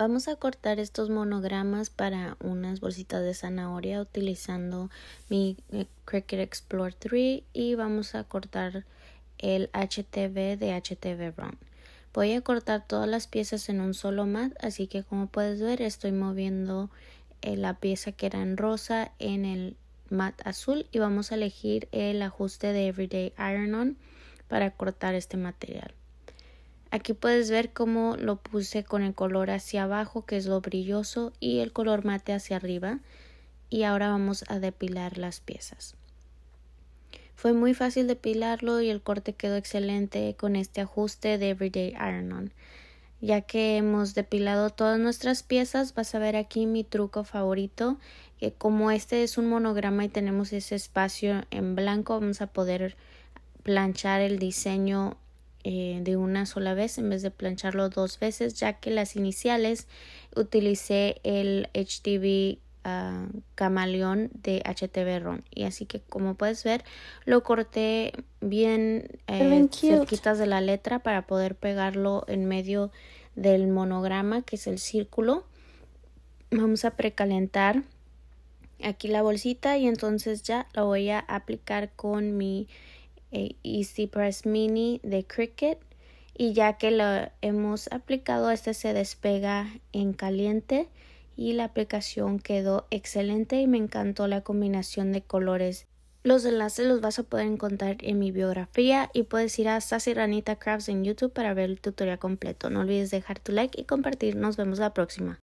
Vamos a cortar estos monogramas para unas bolsitas de zanahoria utilizando mi eh, Cricut Explore 3 y vamos a cortar el HTV de HTV Brown. Voy a cortar todas las piezas en un solo mat, así que como puedes ver estoy moviendo eh, la pieza que era en rosa en el mat azul y vamos a elegir el ajuste de Everyday Iron On para cortar este material. Aquí puedes ver cómo lo puse con el color hacia abajo, que es lo brilloso, y el color mate hacia arriba. Y ahora vamos a depilar las piezas. Fue muy fácil depilarlo y el corte quedó excelente con este ajuste de Everyday Iron-On. Ya que hemos depilado todas nuestras piezas, vas a ver aquí mi truco favorito, que como este es un monograma y tenemos ese espacio en blanco, vamos a poder planchar el diseño eh, de una sola vez en vez de plancharlo dos veces ya que las iniciales utilicé el HTV ah, camaleón de HTV Ron y así que como puedes ver lo corté bien eh, cerquitas de la letra para poder pegarlo en medio del monograma que es el círculo vamos a precalentar aquí la bolsita y entonces ya la voy a aplicar con mi eh, Easy Press Mini de Cricut y ya que lo hemos aplicado este se despega en caliente y la aplicación quedó excelente y me encantó la combinación de colores. Los enlaces los vas a poder encontrar en mi biografía y puedes ir a Sassy Ranita Crafts en YouTube para ver el tutorial completo. No olvides dejar tu like y compartir. Nos vemos la próxima.